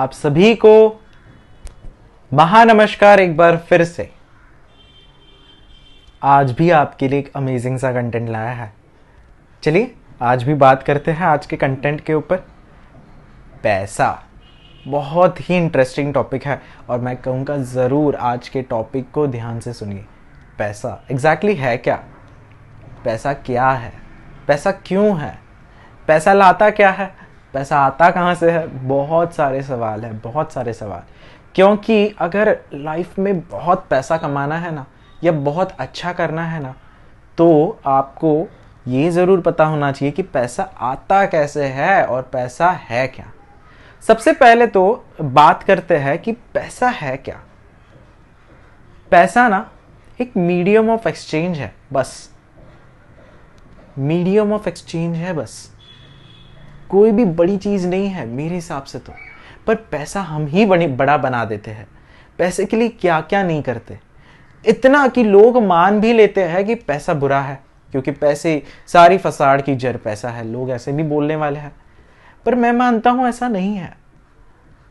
आप सभी को महानमस्कार एक बार फिर से आज भी आपके लिए एक अमेजिंग सा कंटेंट लाया है चलिए आज भी बात करते हैं आज के कंटेंट के ऊपर पैसा बहुत ही इंटरेस्टिंग टॉपिक है और मैं कहूँगा ज़रूर आज के टॉपिक को ध्यान से सुनिए पैसा एग्जैक्टली exactly है क्या पैसा क्या है पैसा क्यों है पैसा लाता क्या है पैसा आता कहाँ से है बहुत सारे सवाल है बहुत सारे सवाल क्योंकि अगर लाइफ में बहुत पैसा कमाना है ना या बहुत अच्छा करना है ना तो आपको ये ज़रूर पता होना चाहिए कि पैसा आता कैसे है और पैसा है क्या सबसे पहले तो बात करते हैं कि पैसा है क्या पैसा ना एक मीडियम ऑफ एक्सचेंज है बस मीडियम ऑफ एक्सचेंज है बस कोई भी बड़ी चीज़ नहीं है मेरे हिसाब से तो पर पैसा हम ही बड़ी बड़ा बना देते हैं पैसे के लिए क्या क्या नहीं करते इतना कि लोग मान भी लेते हैं कि पैसा बुरा है क्योंकि पैसे सारी फसाड़ की जड़ पैसा है लोग ऐसे भी बोलने वाले हैं पर मैं मानता हूं ऐसा नहीं है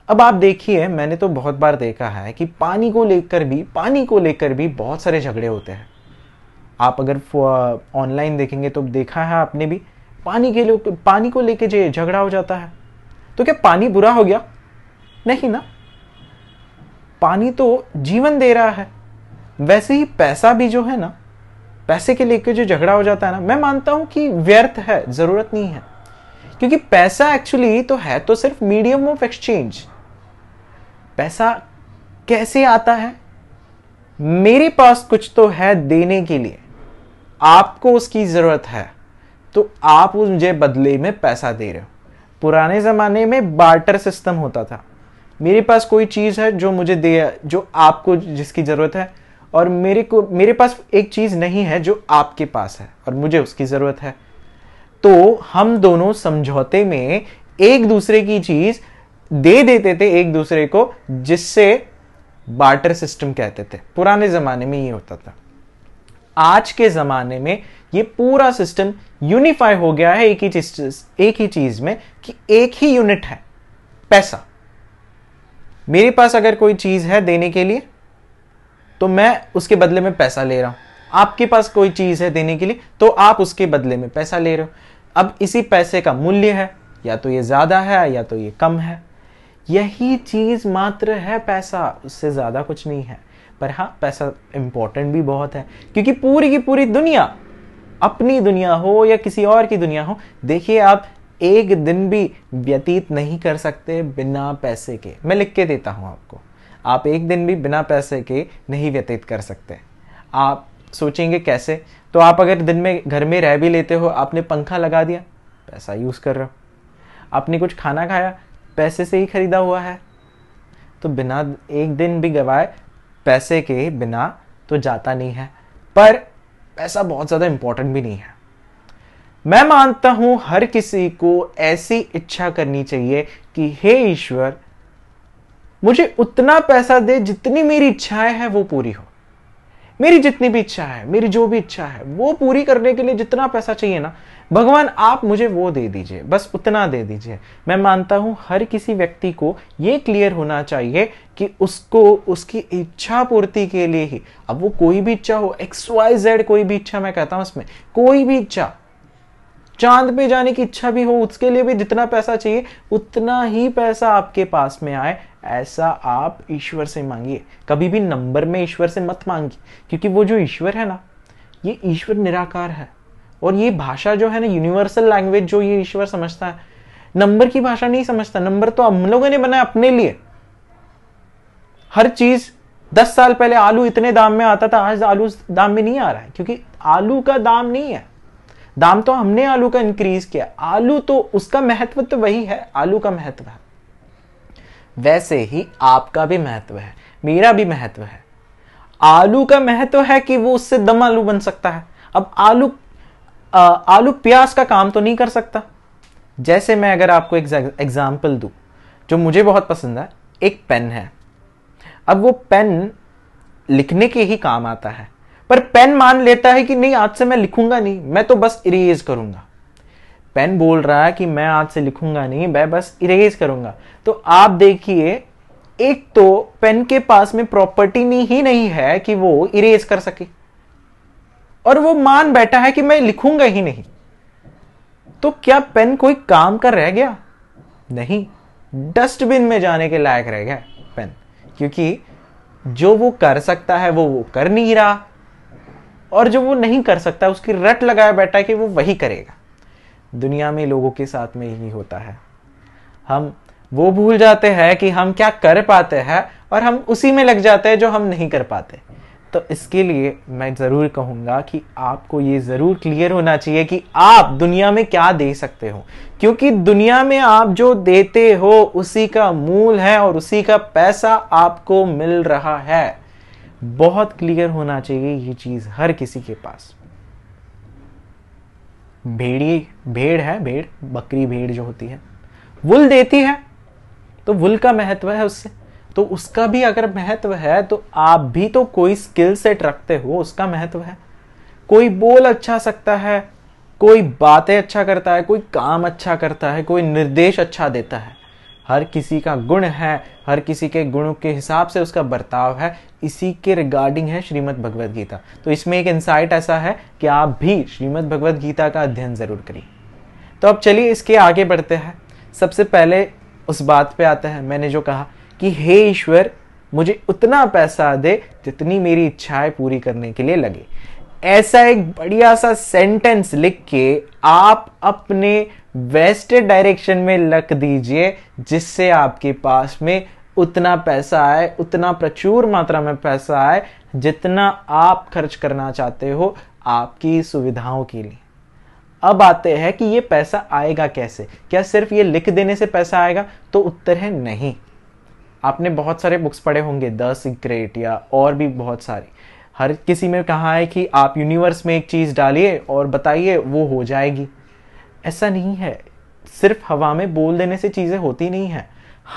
अब आप देखिए मैंने तो बहुत बार देखा है कि पानी को लेकर भी पानी को लेकर भी बहुत सारे झगड़े होते हैं आप अगर ऑनलाइन देखेंगे तो देखा है आपने भी पानी के लिए पानी को लेके जो झगड़ा हो जाता है तो क्या पानी बुरा हो गया नहीं ना पानी तो जीवन दे रहा है वैसे ही पैसा भी जो है ना पैसे के लेके जो झगड़ा हो जाता है ना मैं मानता हूं कि व्यर्थ है जरूरत नहीं है क्योंकि पैसा एक्चुअली तो है तो सिर्फ मीडियम ऑफ एक्सचेंज पैसा कैसे आता है मेरे पास कुछ तो है देने के लिए आपको उसकी जरूरत है तो आप मुझे बदले में पैसा दे रहे हो पुराने ज़माने में बार्टर सिस्टम होता था मेरे पास कोई चीज़ है जो मुझे दे जो आपको जिसकी ज़रूरत है और मेरे को मेरे पास एक चीज़ नहीं है जो आपके पास है और मुझे उसकी ज़रूरत है तो हम दोनों समझौते में एक दूसरे की चीज़ दे देते थे एक दूसरे को जिससे बार्टर सिस्टम कहते थे पुराने ज़माने में ये होता था आज के ज़माने में ये पूरा सिस्टम यूनिफाई हो गया है एक ही चीज एक ही चीज में कि एक ही यूनिट है पैसा मेरे पास अगर कोई चीज है देने के लिए तो मैं उसके बदले में पैसा ले रहा हूं आपके पास कोई चीज है देने के लिए तो आप उसके बदले में पैसा ले रहे हो अब इसी पैसे का मूल्य है या तो ये ज्यादा है या तो ये कम है यही चीज मात्र है पैसा उससे ज्यादा कुछ नहीं है पर हाँ पैसा इंपॉर्टेंट भी बहुत है क्योंकि पूरी की पूरी दुनिया अपनी दुनिया हो या किसी और की दुनिया हो देखिए आप एक दिन भी व्यतीत नहीं कर सकते बिना पैसे के मैं लिख के देता हूँ आपको आप एक दिन भी बिना पैसे के नहीं व्यतीत कर सकते आप सोचेंगे कैसे तो आप अगर दिन में घर में रह भी लेते हो आपने पंखा लगा दिया पैसा यूज़ कर रहे हो आपने कुछ खाना खाया पैसे से ही खरीदा हुआ है तो बिना एक दिन भी गवाए पैसे के बिना तो जाता नहीं है पर पैसा बहुत ज़्यादा इंपॉर्टेंट भी नहीं है मैं मानता हूं हर किसी को ऐसी इच्छा करनी चाहिए कि हे ईश्वर मुझे उतना पैसा दे जितनी मेरी इच्छाएं हैं वो पूरी हो मेरी जितनी भी इच्छा है मेरी जो भी इच्छा है वो पूरी करने के लिए जितना पैसा चाहिए ना भगवान आप मुझे वो दे दीजिए बस उतना दे दीजिए मैं मानता हूं हर किसी व्यक्ति को ये क्लियर होना चाहिए कि उसको उसकी इच्छा पूर्ति के लिए ही अब वो कोई भी इच्छा हो एक्स वाई जेड कोई भी इच्छा मैं कहता हूं उसमें कोई भी इच्छा चांद पे जाने की इच्छा भी हो उसके लिए भी जितना पैसा चाहिए उतना ही पैसा आपके पास में आए ऐसा आप ईश्वर से मांगिए कभी भी नंबर में ईश्वर से मत मांगिए क्योंकि वो जो ईश्वर है ना ये ईश्वर निराकार है और ये भाषा जो है ना यूनिवर्सल लैंग्वेज जो ये ईश्वर समझता है नंबर की भाषा नहीं समझता नंबर तो हम लोगों ने बनाया अपने लिए हर चीज दस साल पहले आलू इतने दाम में आता था आज आलू दाम में नहीं आ रहा है क्योंकि आलू का दाम नहीं है दाम तो हमने आलू का इंक्रीज किया आलू तो उसका महत्व तो वही है आलू का महत्व है वैसे ही आपका भी महत्व है मेरा भी महत्व है आलू का महत्व है कि वो उससे दम आलू बन सकता है अब आलू आ, आलू प्याज का काम तो नहीं कर सकता जैसे मैं अगर आपको एक एग्जाम्पल दूँ जो मुझे बहुत पसंद है एक पेन है अब वो पेन लिखने के ही काम आता है पर पेन मान लेता है कि नहीं आज से मैं लिखूंगा नहीं मैं तो बस इरेज करूंगा पेन बोल रहा है कि मैं आज से लिखूंगा नहीं मैं बस इरेज करूंगा तो आप देखिए एक तो पेन के पास में प्रॉपर्टी ही नहीं है कि वो इरेज कर सके और वो मान बैठा है कि मैं लिखूंगा ही नहीं तो क्या पेन कोई काम कर रह गया नहीं डस्टबिन में जाने के लायक रह गया पेन क्योंकि जो वो कर सकता है वो वो कर नहीं रहा और जो वो नहीं कर सकता उसकी रट लगाया बैठा है कि वो वही करेगा दुनिया में लोगों के साथ में ही होता है हम वो भूल जाते हैं कि हम क्या कर पाते हैं और हम उसी में लग जाते हैं जो हम नहीं कर पाते तो इसके लिए मैं ज़रूर कहूँगा कि आपको ये ज़रूर क्लियर होना चाहिए कि आप दुनिया में क्या दे सकते हो क्योंकि दुनिया में आप जो देते हो उसी का मूल है और उसी का पैसा आपको मिल रहा है बहुत क्लियर होना चाहिए ये चीज़ हर किसी के पास भेड़ी भेड़ है भेड़ बकरी भेड़ जो होती है वुल देती है तो वुल का महत्व है उससे तो उसका भी अगर महत्व है तो आप भी तो कोई स्किल सेट रखते हो उसका महत्व है कोई बोल अच्छा सकता है कोई बातें अच्छा करता है कोई काम अच्छा करता है कोई निर्देश अच्छा देता है हर किसी का गुण है हर किसी के गुणों के हिसाब से उसका बर्ताव है इसी के रिगार्डिंग है श्रीमद् भगवद गीता तो इसमें एक इंसाइट ऐसा है कि आप भी श्रीमद् भगवद गीता का अध्ययन ज़रूर करिए तो अब चलिए इसके आगे बढ़ते हैं सबसे पहले उस बात पे आते हैं मैंने जो कहा कि हे ईश्वर मुझे उतना पैसा दे जितनी मेरी इच्छाएं पूरी करने के लिए लगे ऐसा एक बढ़िया सा सेंटेंस लिख के आप अपने वेस्ट डायरेक्शन में लग दीजिए जिससे आपके पास में उतना पैसा आए उतना प्रचुर मात्रा में पैसा आए जितना आप खर्च करना चाहते हो आपकी सुविधाओं के लिए अब आते हैं कि ये पैसा आएगा कैसे क्या सिर्फ ये लिख देने से पैसा आएगा तो उत्तर है नहीं आपने बहुत सारे बुक्स पढ़े होंगे द सीक्रेट या और भी बहुत सारी हर किसी में कहा है कि आप यूनिवर्स में एक चीज़ डालिए और बताइए वो हो जाएगी ऐसा नहीं है सिर्फ हवा में बोल देने से चीज़ें होती नहीं है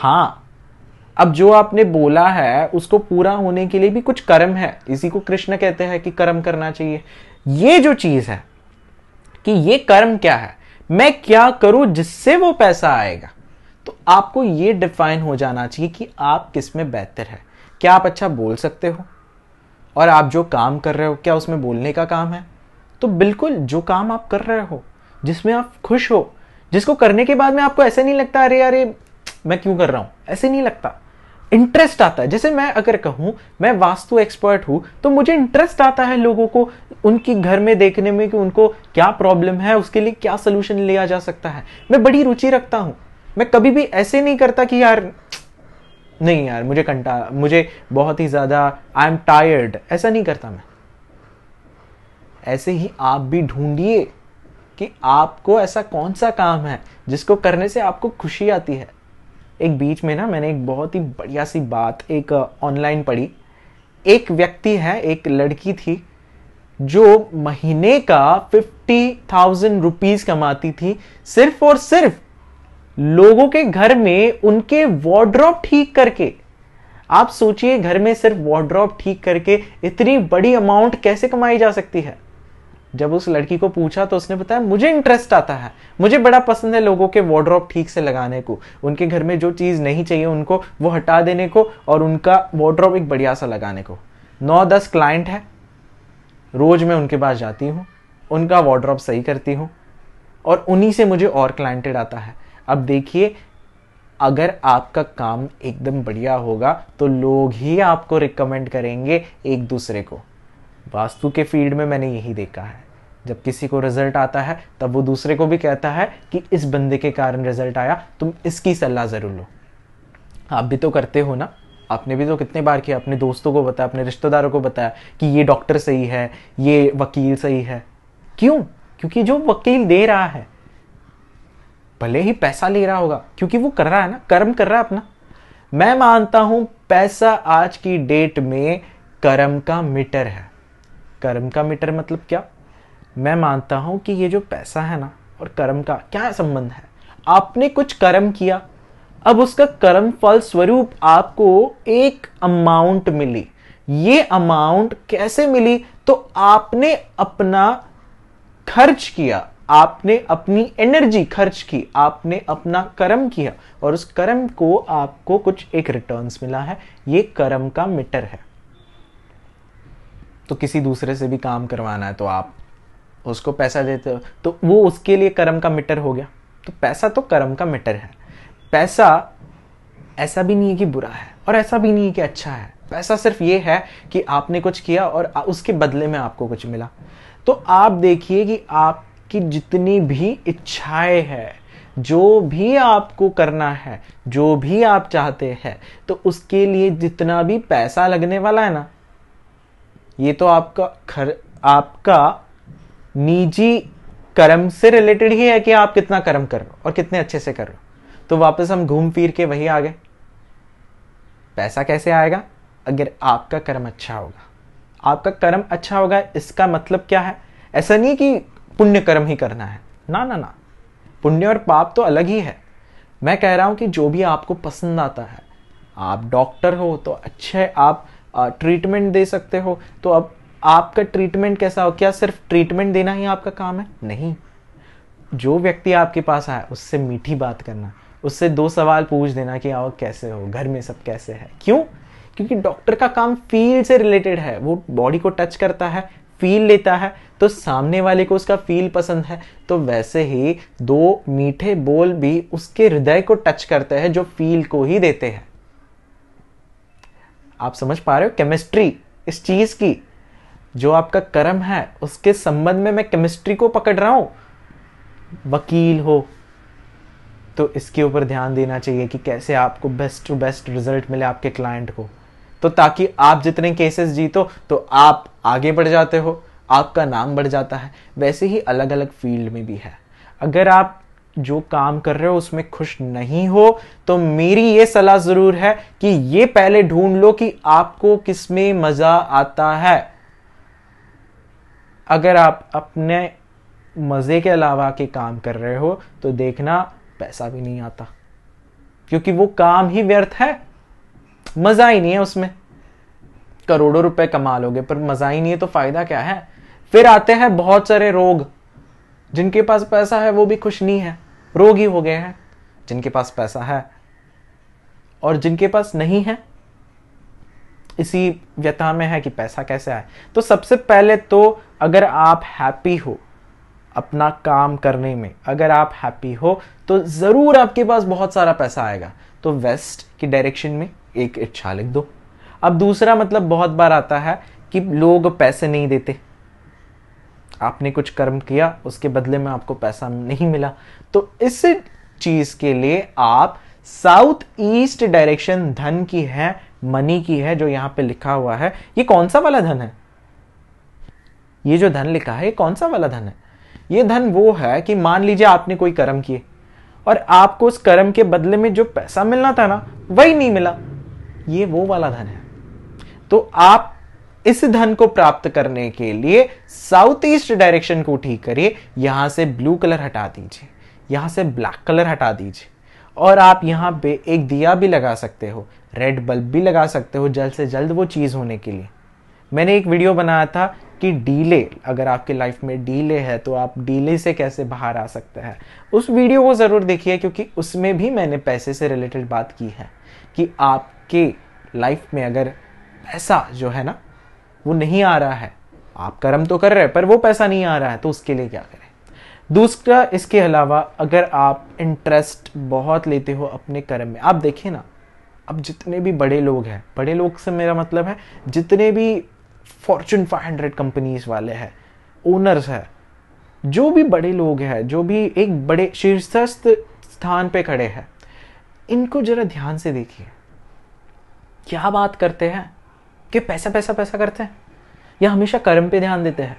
हाँ अब जो आपने बोला है उसको पूरा होने के लिए भी कुछ कर्म है इसी को कृष्ण कहते हैं कि कर्म करना चाहिए ये जो चीज़ है कि ये कर्म क्या है मैं क्या करूं जिससे वो पैसा आएगा तो आपको ये डिफाइन हो जाना चाहिए कि आप किस में बेहतर है क्या आप अच्छा बोल सकते हो और आप जो काम कर रहे हो क्या उसमें बोलने का काम है तो बिल्कुल जो काम आप कर रहे हो जिसमें आप खुश हो जिसको करने के बाद में आपको ऐसे नहीं लगता अरे अरे मैं क्यों कर रहा हूं ऐसे नहीं लगता इंटरेस्ट आता है जैसे मैं अगर कहूं मैं वास्तु एक्सपर्ट हूं तो मुझे इंटरेस्ट आता है लोगों को उनकी घर में देखने में कि उनको क्या प्रॉब्लम है उसके लिए क्या सोल्यूशन लिया जा सकता है मैं बड़ी रुचि रखता हूं मैं कभी भी ऐसे नहीं करता कि यार नहीं यार मुझे कंटा मुझे बहुत ही ज़्यादा आई एम टायर्ड ऐसा नहीं करता मैं ऐसे ही आप भी ढूंढिए कि आपको ऐसा कौन सा काम है जिसको करने से आपको खुशी आती है एक बीच में ना मैंने एक बहुत ही बढ़िया सी बात एक ऑनलाइन uh, पढ़ी एक व्यक्ति है एक लड़की थी जो महीने का फिफ्टी थाउजेंड रुपीज कमाती थी सिर्फ और सिर्फ लोगों के घर में उनके वॉड्रॉप ठीक करके आप सोचिए घर में सिर्फ वॉड्रॉप ठीक करके इतनी बड़ी अमाउंट कैसे कमाई जा सकती है जब उस लड़की को पूछा तो उसने बताया मुझे इंटरेस्ट आता है मुझे बड़ा पसंद है लोगों के वॉर्ड्रॉप ठीक से लगाने को उनके घर में जो चीज़ नहीं चाहिए उनको वो हटा देने को और उनका वॉड्रॉप एक बढ़िया सा लगाने को नौ दस क्लाइंट है रोज मैं उनके पास जाती हूँ उनका वॉड्रॉप सही करती हूँ और उन्हीं से मुझे और क्लाइंटेड आता है अब देखिए अगर आपका काम एकदम बढ़िया होगा तो लोग ही आपको रिकमेंड करेंगे एक दूसरे को वास्तु के फील्ड में मैंने यही देखा है जब किसी को रिजल्ट आता है तब वो दूसरे को भी कहता है कि इस बंदे के कारण रिजल्ट आया तुम इसकी सलाह ज़रूर लो आप भी तो करते हो ना आपने भी तो कितने बार किया अपने दोस्तों को बताया अपने रिश्तेदारों को बताया कि ये डॉक्टर सही है ये वकील सही है क्यों क्योंकि जो वकील दे रहा है भले ही पैसा ले रहा होगा क्योंकि वो कर रहा है ना कर्म कर रहा है अपना मैं मानता हूं पैसा आज की डेट में कर्म का मीटर है कर्म का मीटर मतलब क्या मैं मानता हूं कि ये जो पैसा है ना और कर्म का क्या संबंध है आपने कुछ कर्म किया अब उसका कर्म फल स्वरूप आपको एक अमाउंट मिली ये अमाउंट कैसे मिली तो आपने अपना खर्च किया आपने अपनी एनर्जी खर्च की आपने अपना कर्म किया और उस कर्म को आपको कुछ एक रिटर्न्स मिला है ये कर्म का मीटर है तो किसी दूसरे से भी काम करवाना है तो आप उसको पैसा देते हो तो वो उसके लिए कर्म का मीटर हो गया तो पैसा तो कर्म का मीटर है पैसा ऐसा भी नहीं है कि बुरा है और ऐसा भी नहीं है कि अच्छा है पैसा सिर्फ ये है कि आपने कुछ किया और उसके बदले में आपको कुछ मिला तो आप देखिए कि आप आपकी जितनी भी इच्छाएं हैं जो भी आपको करना है जो भी आप चाहते हैं तो उसके लिए जितना भी पैसा लगने वाला है ना ये तो आपका खर आपका निजी कर्म से रिलेटेड ही है कि आप कितना कर्म कर रहे हो और कितने अच्छे से कर रहे हो तो वापस हम घूम फिर के वही आ गए पैसा कैसे आएगा अगर आपका कर्म अच्छा होगा आपका कर्म अच्छा होगा इसका मतलब क्या है ऐसा नहीं कि पुण्य कर्म ही करना है ना ना ना पुण्य और पाप तो अलग ही है मैं कह रहा हूं कि जो भी आपको पसंद आता है आप डॉक्टर हो तो अच्छे आप ट्रीटमेंट दे सकते हो तो अब आपका ट्रीटमेंट कैसा हो क्या सिर्फ ट्रीटमेंट देना ही आपका काम है नहीं जो व्यक्ति आपके पास आया उससे मीठी बात करना उससे दो सवाल पूछ देना कि आओ कैसे हो घर में सब कैसे है क्यों क्योंकि डॉक्टर का काम फील्ड से रिलेटेड है वो बॉडी को टच करता है फील लेता है तो सामने वाले को उसका फील पसंद है तो वैसे ही दो मीठे बोल भी उसके हृदय को टच करते हैं जो फील को ही देते हैं आप समझ पा रहे हो केमिस्ट्री इस चीज की जो आपका कर्म है उसके संबंध में मैं केमिस्ट्री को पकड़ रहा हूं वकील हो तो इसके ऊपर ध्यान देना चाहिए कि कैसे आपको बेस्ट टू बेस्ट रिजल्ट मिले आपके क्लाइंट को तो ताकि आप जितने केसेस जीतो तो आप आगे बढ़ जाते हो आपका नाम बढ़ जाता है वैसे ही अलग अलग फील्ड में भी है अगर आप जो काम कर रहे हो उसमें खुश नहीं हो तो मेरी ये सलाह ज़रूर है कि ये पहले ढूंढ लो कि आपको किसमें मज़ा आता है अगर आप अपने मज़े के अलावा के काम कर रहे हो तो देखना पैसा भी नहीं आता क्योंकि वो काम ही व्यर्थ है मज़ा ही नहीं है उसमें करोड़ों रुपए कमा लोगे पर मज़ा ही नहीं है तो फ़ायदा क्या है फिर आते हैं बहुत सारे रोग जिनके पास पैसा है वो भी खुश नहीं है रोग ही हो गए हैं जिनके पास पैसा है और जिनके पास नहीं है इसी व्यथा में है कि पैसा कैसे आए तो सबसे पहले तो अगर आप हैप्पी हो अपना काम करने में अगर आप हैप्पी हो तो ज़रूर आपके पास बहुत सारा पैसा आएगा तो वेस्ट की डायरेक्शन में एक इच्छा लिख दो अब दूसरा मतलब बहुत बार आता है कि लोग पैसे नहीं देते आपने कुछ कर्म किया उसके बदले में आपको पैसा नहीं मिला तो इस चीज के लिए आप साउथ ईस्ट डायरेक्शन धन की है मनी की है जो यहां पे लिखा हुआ है ये कौन सा वाला धन है ये जो धन लिखा है ये कौन सा वाला धन है ये धन वो है कि मान लीजिए आपने कोई कर्म किए और आपको उस कर्म के बदले में जो पैसा मिलना था ना वही नहीं मिला ये वो वाला धन है तो आप इस धन को प्राप्त करने के लिए साउथ ईस्ट डायरेक्शन को ठीक करिए यहां से ब्लू कलर हटा दीजिए यहां से ब्लैक कलर हटा दीजिए और आप यहाँ पे एक दिया भी लगा सकते हो रेड बल्ब भी लगा सकते हो जल्द से जल्द वो चीज़ होने के लिए मैंने एक वीडियो बनाया था कि डीले अगर आपके लाइफ में डीले है तो आप डीले से कैसे बाहर आ सकते हैं उस वीडियो को ज़रूर देखिए क्योंकि उसमें भी मैंने पैसे से रिलेटेड बात की है कि आपके लाइफ में अगर पैसा जो है ना वो नहीं आ रहा है आप कर्म तो कर रहे हैं पर वो पैसा नहीं आ रहा है तो उसके लिए क्या करें दूसरा इसके अलावा अगर आप इंटरेस्ट बहुत लेते हो अपने कर्म में आप देखिए ना अब जितने भी बड़े लोग हैं बड़े लोग से मेरा मतलब है जितने भी फॉर्चून 500 कंपनीज वाले हैं ओनर्स हैं जो भी बड़े लोग हैं जो भी एक बड़े शीर्षस्थ स्थान पे खड़े हैं इनको जरा ध्यान से देखिए क्या बात करते हैं कि पैसा पैसा पैसा करते हैं या हमेशा कर्म पे ध्यान देते हैं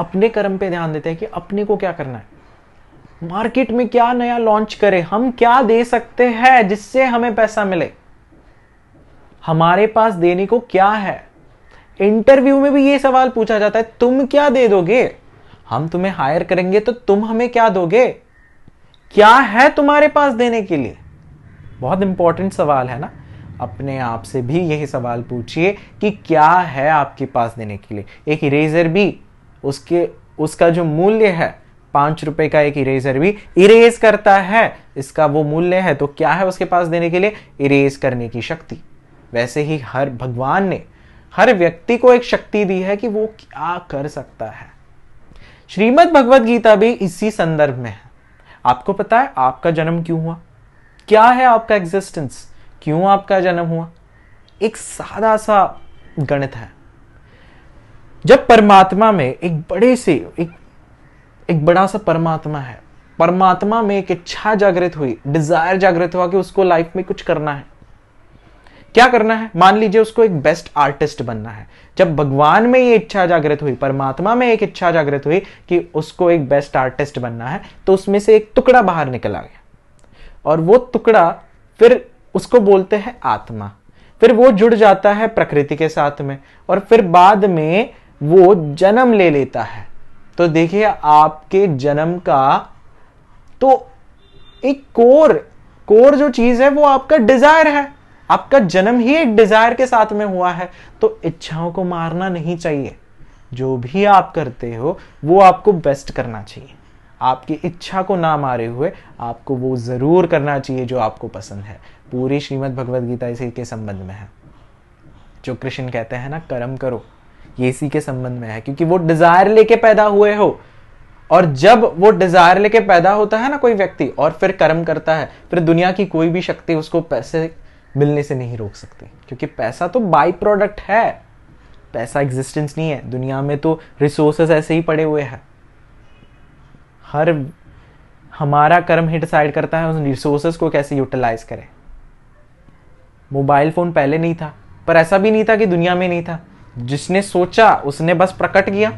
अपने कर्म पे ध्यान देते हैं कि अपने को क्या करना है मार्केट में क्या नया लॉन्च करें हम क्या दे सकते हैं जिससे हमें पैसा मिले हमारे पास देने को क्या है इंटरव्यू में भी ये सवाल पूछा जाता है तुम क्या दे दोगे हम तुम्हें हायर करेंगे तो तुम हमें क्या दोगे क्या है तुम्हारे पास देने के लिए बहुत इंपॉर्टेंट सवाल है ना अपने आप से भी यही सवाल पूछिए कि क्या है आपके पास देने के लिए एक इरेजर भी उसके उसका जो मूल्य है पांच रुपए का एक इरेजर भी इरेज करता है इसका वो मूल्य है तो क्या है उसके पास देने के लिए इरेज करने की शक्ति वैसे ही हर भगवान ने हर व्यक्ति को एक शक्ति दी है कि वो क्या कर सकता है श्रीमद भगवद गीता भी इसी संदर्भ में है आपको पता है आपका जन्म क्यों हुआ क्या है आपका एग्जिस्टेंस क्यों आपका जन्म हुआ एक सादा सा गणित है जब परमात्मा में एक बड़े से एक एक बड़ा सा परमात्मा है परमात्मा में एक इच्छा जागृत हुई डिजायर जागृत हुआ कि उसको लाइफ में कुछ करना है क्या करना है मान लीजिए उसको एक बेस्ट आर्टिस्ट बनना है जब भगवान में ये इच्छा जागृत हुई परमात्मा में एक इच्छा जागृत हुई कि उसको एक बेस्ट आर्टिस्ट बनना है तो उसमें से एक टुकड़ा बाहर निकल आ गया और वो टुकड़ा फिर उसको बोलते हैं आत्मा फिर वो जुड़ जाता है प्रकृति के साथ में और फिर बाद में वो जन्म ले लेता है तो देखिए आपके जन्म का तो एक कोर कोर जो चीज है वो आपका डिजायर है आपका जन्म ही एक डिजायर के साथ में हुआ है तो इच्छाओं को मारना नहीं चाहिए जो भी आप करते हो वो आपको बेस्ट करना चाहिए आपकी इच्छा को ना मारे हुए आपको वो ज़रूर करना चाहिए जो आपको पसंद है पूरी श्रीमद भगवद गीता इसी के संबंध में है जो कृष्ण कहते हैं ना कर्म करो ये इसी के संबंध में है क्योंकि वो डिज़ायर लेके पैदा हुए हो और जब वो डिजायर लेके पैदा होता है ना कोई व्यक्ति और फिर कर्म करता है फिर दुनिया की कोई भी शक्ति उसको पैसे मिलने से नहीं रोक सकती क्योंकि पैसा तो बाई प्रोडक्ट है पैसा एग्जिस्टेंस नहीं है दुनिया में तो रिसोर्सेस ऐसे ही पड़े हुए हैं हर हमारा कर्म ही डिसाइड करता है उस रिसोर्सेज को कैसे यूटिलाइज करें मोबाइल फ़ोन पहले नहीं था पर ऐसा भी नहीं था कि दुनिया में नहीं था जिसने सोचा उसने बस प्रकट किया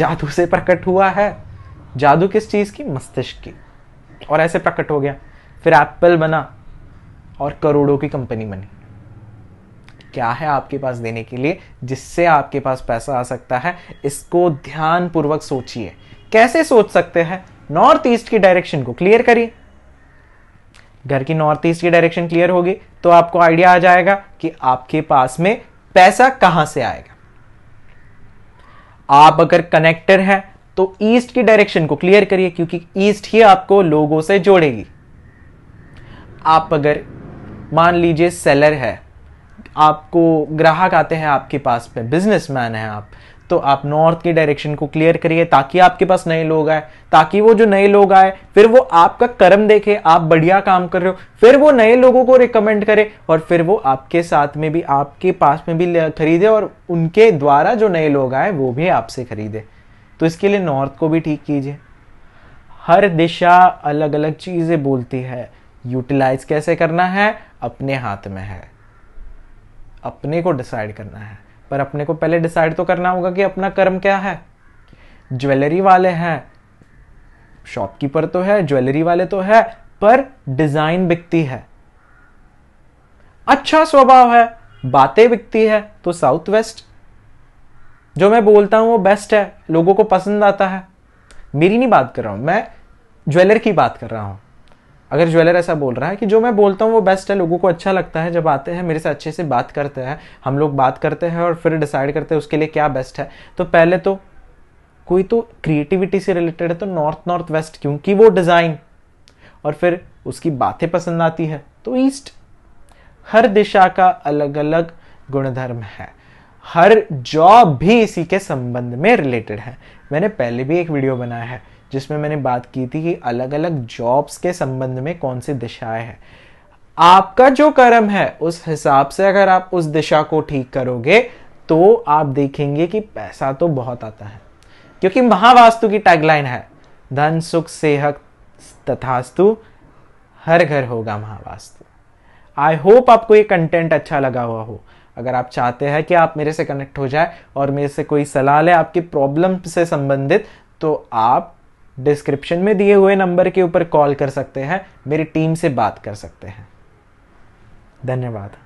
जादू से प्रकट हुआ है जादू किस चीज़ की मस्तिष्क की और ऐसे प्रकट हो गया फिर एप्पल बना और करोड़ों की कंपनी बनी क्या है आपके पास देने के लिए जिससे आपके पास पैसा आ सकता है इसको ध्यानपूर्वक सोचिए कैसे सोच सकते हैं नॉर्थ ईस्ट की डायरेक्शन को क्लियर करिए घर की नॉर्थ ईस्ट की डायरेक्शन क्लियर होगी तो आपको आइडिया आ जाएगा कि आपके पास में पैसा कहां से आएगा आप अगर कनेक्टर हैं तो ईस्ट की डायरेक्शन को क्लियर करिए क्योंकि ईस्ट ही आपको लोगों से जोड़ेगी आप अगर मान लीजिए सेलर है आपको ग्राहक आते हैं आपके पास में बिजनेसमैन है आप तो आप नॉर्थ की डायरेक्शन को क्लियर करिए ताकि आपके पास नए लोग आए ताकि वो जो नए लोग आए फिर वो आपका कर्म देखे आप बढ़िया काम कर रहे हो फिर वो नए लोगों को रिकमेंड करे और फिर वो आपके साथ में भी आपके पास में भी खरीदे और उनके द्वारा जो नए लोग आए वो भी आपसे खरीदे तो इसके लिए नॉर्थ को भी ठीक कीजिए हर दिशा अलग अलग चीज़ें बोलती है यूटिलाइज कैसे करना है अपने हाथ में है अपने को डिसाइड करना है पर अपने को पहले डिसाइड तो करना होगा कि अपना कर्म क्या है ज्वेलरी वाले हैं शॉपकीपर तो है ज्वेलरी वाले तो है पर डिजाइन बिकती है अच्छा स्वभाव है बातें बिकती है तो साउथ वेस्ट जो मैं बोलता हूं वो बेस्ट है लोगों को पसंद आता है मेरी नहीं बात कर रहा हूं मैं ज्वेलर की बात कर रहा हूं अगर ज्वेलर ऐसा बोल रहा है कि जो मैं बोलता हूँ वो बेस्ट है लोगों को अच्छा लगता है जब आते हैं मेरे से अच्छे से बात करते हैं हम लोग बात करते हैं और फिर डिसाइड करते हैं उसके लिए क्या बेस्ट है तो पहले तो कोई तो क्रिएटिविटी से रिलेटेड है तो नॉर्थ नॉर्थ वेस्ट क्योंकि वो डिज़ाइन और फिर उसकी बातें पसंद आती है तो ईस्ट हर दिशा का अलग अलग गुणधर्म है हर जॉब भी इसी के संबंध में रिलेटेड है मैंने पहले भी एक वीडियो बनाया है जिसमें मैंने बात की थी कि अलग अलग जॉब्स के संबंध में कौन सी दिशाएं हैं आपका जो कर्म है उस हिसाब से अगर आप उस दिशा को ठीक करोगे तो आप देखेंगे कि पैसा तो बहुत आता है क्योंकि महावास्तु की टैगलाइन है धन सुख सेहक तथास्तु हर घर होगा महावास्तु आई होप आपको ये कंटेंट अच्छा लगा हुआ हो अगर आप चाहते हैं कि आप मेरे से कनेक्ट हो जाए और मेरे से कोई सलाह ले आपकी प्रॉब्लम से संबंधित तो आप डिस्क्रिप्शन में दिए हुए नंबर के ऊपर कॉल कर सकते हैं मेरी टीम से बात कर सकते हैं धन्यवाद